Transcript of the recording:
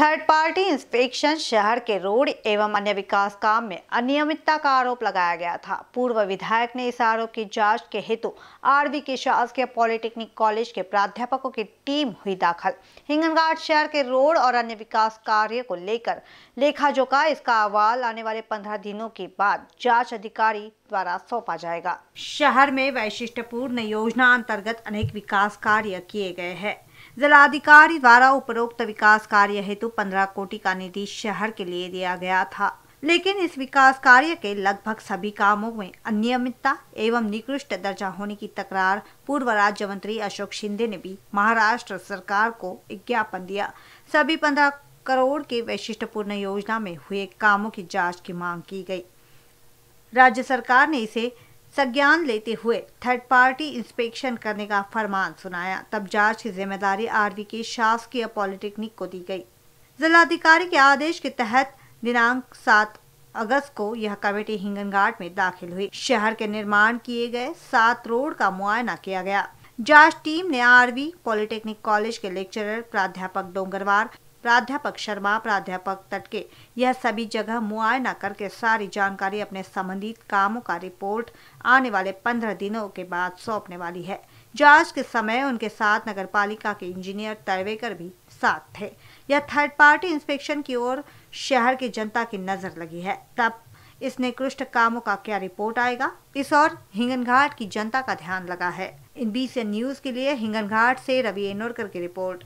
third party inspection शहर के road एवं अन्य विकास काम में अनियमितता का आरोप लगाया गया था पूर्व विधायक ने इस आरोप की जांच के हेतु आरवी के शासकीय पॉलिटेक्निक कॉलेज के प्राध्यापकों की टीम हुई दाखिल हिंगनघाट शहर के रोड और अन्य विकास कार्य को लेकर लेखा जोखा इसका अहवाल आने वाले पंद्रह दिनों के बाद जाँच अधिकारी द्वारा सौंपा जाएगा शहर में वैशिष्ट पूर्ण योजना अंतर्गत अनेक विकास कार्य किए गए हैं जिलाधिकारी द्वारा उपरोक्त विकास कार्य हेतु पंद्रह कोटि का निधि शहर के लिए दिया गया था लेकिन इस विकास कार्य के लगभग सभी कामों में अनियमितता एवं निकृष्ट दर्जा होने की तकरार पूर्व राज्य मंत्री अशोक शिंदे ने भी महाराष्ट्र सरकार को ज्ञापन दिया सभी पंद्रह करोड़ के पूर्ण योजना में हुए कामों की जांच की मांग की गई राज्य सरकार ने इसे संज्ञान लेते हुए थर्ड पार्टी इंस्पेक्शन करने का फरमान सुनाया तब जांच की जिम्मेदारी आरवी के शासकीय पॉलिटेक्निक को दी गई जिलाधिकारी के आदेश के तहत दिनांक सात अगस्त को यह कमेटी हिंगनघाट में दाखिल हुई शहर के निर्माण किए गए सात रोड का मुआयना किया गया जांच टीम ने आरवी पॉलिटेक्निक कॉलेज के लेक्चरर प्राध्यापक डोंगरवार प्राध्यापक शर्मा प्राध्यापक तटके यह सभी जगह मुआयना करके सारी जानकारी अपने संबंधित कामों का रिपोर्ट आने वाले पंद्रह दिनों के बाद सौंपने वाली है जांच के समय उनके साथ नगरपालिका के इंजीनियर तरवेकर भी साथ थे यह थर्ड पार्टी इंस्पेक्शन की ओर शहर की जनता की नजर लगी है तब इस निकृष्ट कामों का क्या रिपोर्ट आएगा इस और हिंगनघाट की जनता का ध्यान लगा है इन बीस न्यूज के लिए हिंगनघाट से रवि एनोरकर की रिपोर्ट